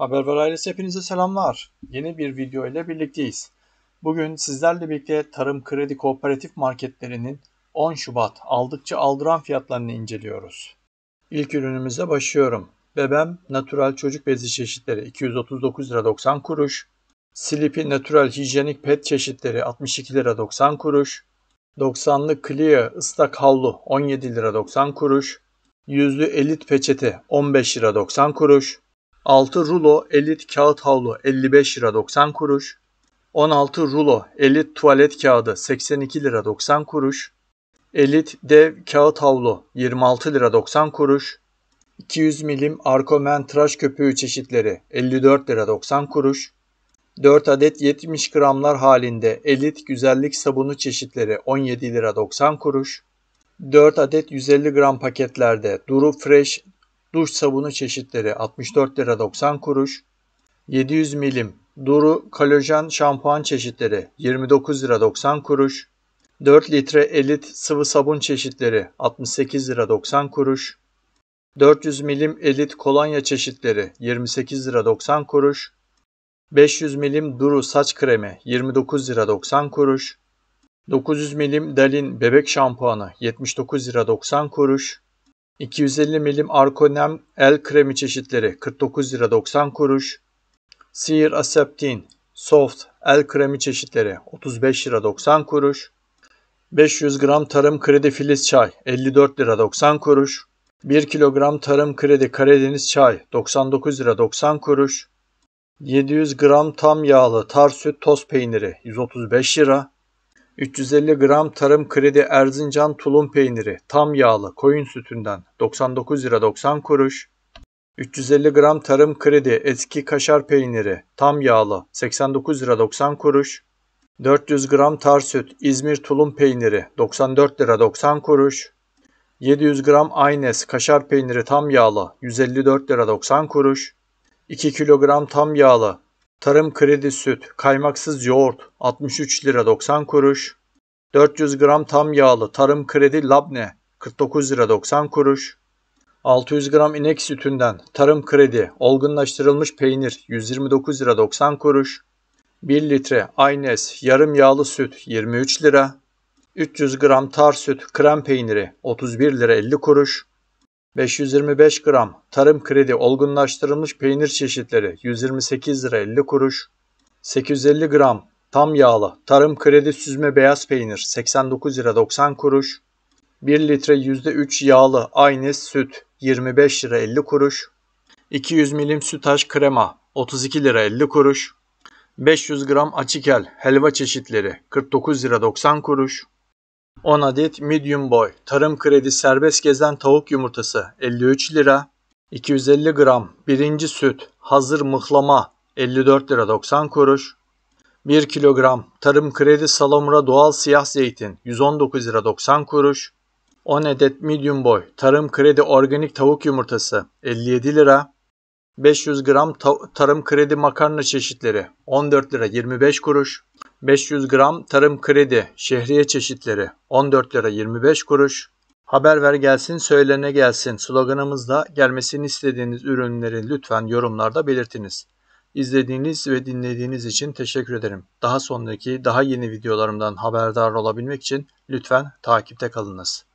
Haber Haberver ailesi hepinize selamlar. Yeni bir video ile birlikteyiz. Bugün sizlerle birlikte Tarım Kredi Kooperatif Marketlerinin 10 Şubat aldıkça aldıran fiyatlarını inceliyoruz. İlk ürünümüze başlıyorum. Bebem Natural Çocuk Bezi çeşitleri 239 lira 90 kuruş. Slipi Natural Hijyenik Pet çeşitleri 62 lira 90 kuruş. 90'lı Cleo ıslak havlu 17 lira 90 kuruş. Yüzlü Elit peçete 15 lira 90 kuruş. 6 rulo elit kağıt havlu 55 lira 90 kuruş. 16 rulo elit tuvalet kağıdı 82 lira 90 kuruş. Elit dev kağıt havlu 26 lira 90 kuruş. 200 milim Arkomen tıraş köpüğü çeşitleri 54 lira 90 kuruş. 4 adet 70 gramlar halinde elit güzellik sabunu çeşitleri 17 lira 90 kuruş. 4 adet 150 gram paketlerde Duru Fresh Duş sabunu çeşitleri 64 lira 90 kuruş. 700 milim Duru kolajen şampuan çeşitleri 29 lira 90 kuruş. 4 litre elit sıvı sabun çeşitleri 68 lira 90 kuruş. 400 milim elit kolonya çeşitleri 28 lira 90 kuruş. 500 milim Duru saç kremi 29 lira 90 kuruş. 900 milim Dalin bebek şampuanı 79 lira 90 kuruş. 250 milim Arkonem el kremi çeşitleri 49 lira 90 kuruş. Sear Aseptin Soft el kremi çeşitleri 35 lira 90 kuruş. 500 gram tarım kredi filiz çay 54 lira 90 kuruş. 1 kilogram tarım kredi Karadeniz çay 99 lira 90 kuruş. 700 gram tam yağlı tar süt toz peyniri 135 lira. 350 gram tarım kredi Erzincan tulum peyniri tam yağlı koyun sütünden 99 lira 90 kuruş. 350 gram tarım kredi eski kaşar peyniri tam yağlı 89 lira 90 kuruş. 400 gram tar süt İzmir tulum peyniri 94 lira 90 kuruş. 700 gram aynes kaşar peyniri tam yağlı 154 lira 90 kuruş. 2 kilogram tam yağlı Tarım kredi süt, kaymaksız yoğurt 63 lira 90 kuruş. 400 gram tam yağlı tarım kredi labne 49 lira 90 kuruş. 600 gram inek sütünden tarım kredi olgunlaştırılmış peynir 129 lira 90 kuruş. 1 litre aynes yarım yağlı süt 23 lira. 300 gram tar süt krem peyniri 31 lira 50 kuruş. 525 gram tarım kredi olgunlaştırılmış peynir çeşitleri 128 lira 50 kuruş. 850 gram tam yağlı tarım kredi süzme beyaz peynir 89 lira 90 kuruş. 1 litre %3 yağlı aynı süt 25 lira 50 kuruş. 200 milim sütaş krema 32 lira 50 kuruş. 500 gram açıkel helva çeşitleri 49 lira 90 kuruş. 10 adet medium boy tarım kredi serbest gezen tavuk yumurtası 53 lira. 250 gram birinci süt hazır mıhlama 54 lira 90 kuruş. 1 kilogram tarım kredi salamura doğal siyah zeytin 119 lira 90 kuruş. 10 adet medium boy tarım kredi organik tavuk yumurtası 57 lira. 500 gram ta tarım kredi makarna çeşitleri 14 lira 25 kuruş. 500 gram tarım kredi, şehriye çeşitleri 14 lira 25 kuruş. Haber ver gelsin, söylene gelsin sloganımızda gelmesini istediğiniz ürünleri lütfen yorumlarda belirtiniz. İzlediğiniz ve dinlediğiniz için teşekkür ederim. Daha sonraki daha yeni videolarımdan haberdar olabilmek için lütfen takipte kalınız.